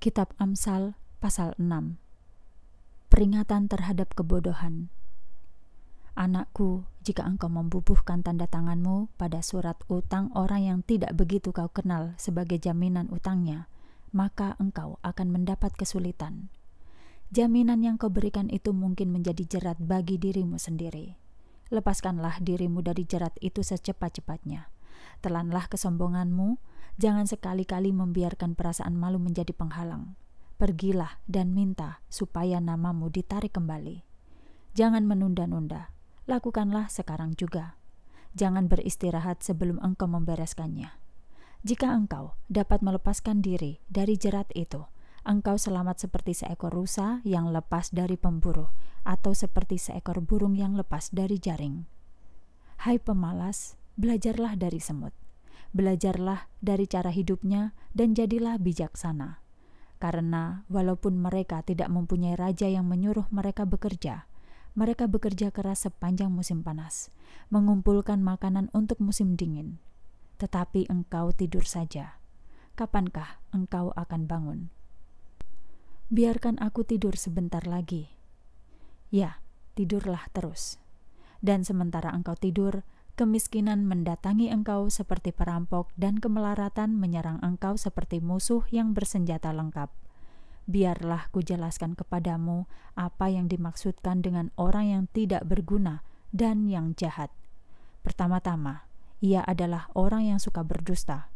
Kitab Amsal pasal 6 Peringatan terhadap kebodohan Anakku, jika engkau membubuhkan tanda tanganmu pada surat utang orang yang tidak begitu kau kenal sebagai jaminan utangnya, maka engkau akan mendapat kesulitan. Jaminan yang kau berikan itu mungkin menjadi jerat bagi dirimu sendiri. Lepaskanlah dirimu dari jerat itu secepat-cepatnya. Telanlah kesombonganmu, Jangan sekali-kali membiarkan perasaan malu menjadi penghalang. Pergilah dan minta supaya namamu ditarik kembali. Jangan menunda-nunda, lakukanlah sekarang juga. Jangan beristirahat sebelum engkau membereskannya. Jika engkau dapat melepaskan diri dari jerat itu, engkau selamat seperti seekor rusa yang lepas dari pemburu, atau seperti seekor burung yang lepas dari jaring. Hai pemalas, belajarlah dari semut belajarlah dari cara hidupnya dan jadilah bijaksana. Karena walaupun mereka tidak mempunyai raja yang menyuruh mereka bekerja, mereka bekerja keras sepanjang musim panas, mengumpulkan makanan untuk musim dingin. Tetapi engkau tidur saja. Kapankah engkau akan bangun? Biarkan aku tidur sebentar lagi. Ya, tidurlah terus. Dan sementara engkau tidur, kemiskinan mendatangi engkau seperti perampok, dan kemelaratan menyerang engkau seperti musuh yang bersenjata lengkap. Biarlah ku jelaskan kepadamu apa yang dimaksudkan dengan orang yang tidak berguna dan yang jahat. Pertama-tama, ia adalah orang yang suka berdusta.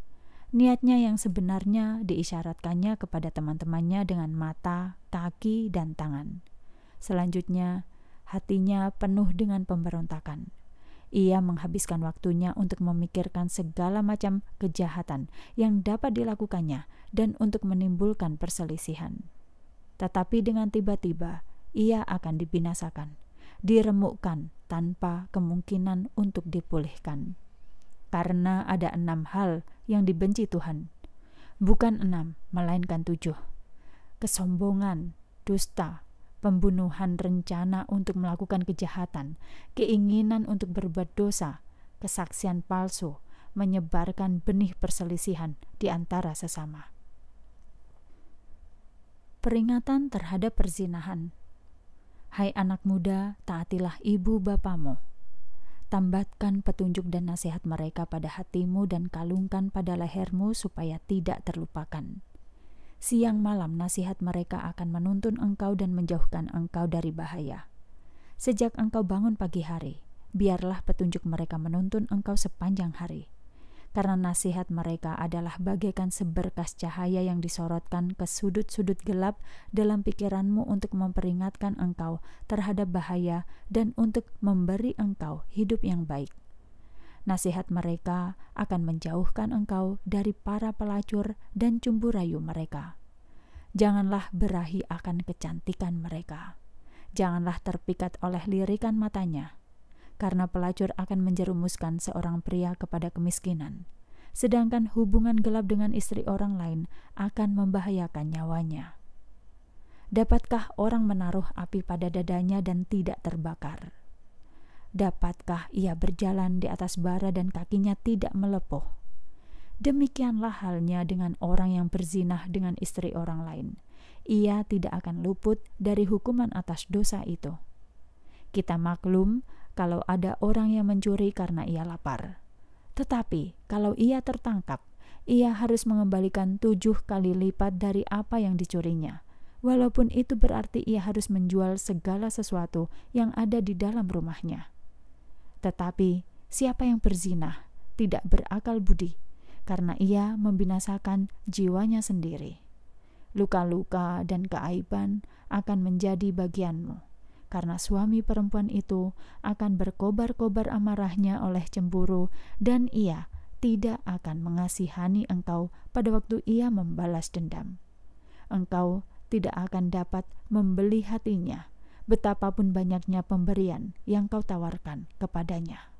Niatnya yang sebenarnya diisyaratkannya kepada teman-temannya dengan mata, kaki, dan tangan. Selanjutnya, hatinya penuh dengan pemberontakan ia menghabiskan waktunya untuk memikirkan segala macam kejahatan yang dapat dilakukannya dan untuk menimbulkan perselisihan. Tetapi dengan tiba-tiba, ia akan dibinasakan, diremukkan tanpa kemungkinan untuk dipulihkan. Karena ada enam hal yang dibenci Tuhan. Bukan enam, melainkan tujuh. Kesombongan, dusta, pembunuhan rencana untuk melakukan kejahatan, keinginan untuk berbuat dosa, kesaksian palsu, menyebarkan benih perselisihan di antara sesama. Peringatan terhadap perzinahan. Hai anak muda, taatilah ibu bapamu. Tambatkan petunjuk dan nasihat mereka pada hatimu dan kalungkan pada lehermu supaya tidak terlupakan. Siang malam nasihat mereka akan menuntun engkau dan menjauhkan engkau dari bahaya. Sejak engkau bangun pagi hari, biarlah petunjuk mereka menuntun engkau sepanjang hari. Karena nasihat mereka adalah bagaikan seberkas cahaya yang disorotkan ke sudut-sudut gelap dalam pikiranmu untuk memperingatkan engkau terhadap bahaya dan untuk memberi engkau hidup yang baik. Nasihat mereka akan menjauhkan engkau dari para pelacur dan cumbu rayu mereka. Janganlah berahi akan kecantikan mereka. Janganlah terpikat oleh lirikan matanya, karena pelacur akan menjerumuskan seorang pria kepada kemiskinan, sedangkan hubungan gelap dengan istri orang lain akan membahayakan nyawanya. Dapatkah orang menaruh api pada dadanya dan tidak terbakar? dapatkah ia berjalan di atas bara dan kakinya tidak melepuh? Demikianlah halnya dengan orang yang berzinah dengan istri orang lain. Ia tidak akan luput dari hukuman atas dosa itu. Kita maklum kalau ada orang yang mencuri karena ia lapar. Tetapi kalau ia tertangkap, ia harus mengembalikan tujuh kali lipat dari apa yang dicurinya. Walaupun itu berarti ia harus menjual segala sesuatu yang ada di dalam rumahnya tetapi siapa yang berzinah tidak berakal budi, karena ia membinasakan jiwanya sendiri. Luka-luka dan keaiban akan menjadi bagianmu, karena suami perempuan itu akan berkobar-kobar amarahnya oleh cemburu, dan ia tidak akan mengasihani engkau pada waktu ia membalas dendam. Engkau tidak akan dapat membeli hatinya betapapun banyaknya pemberian yang kau tawarkan kepadanya.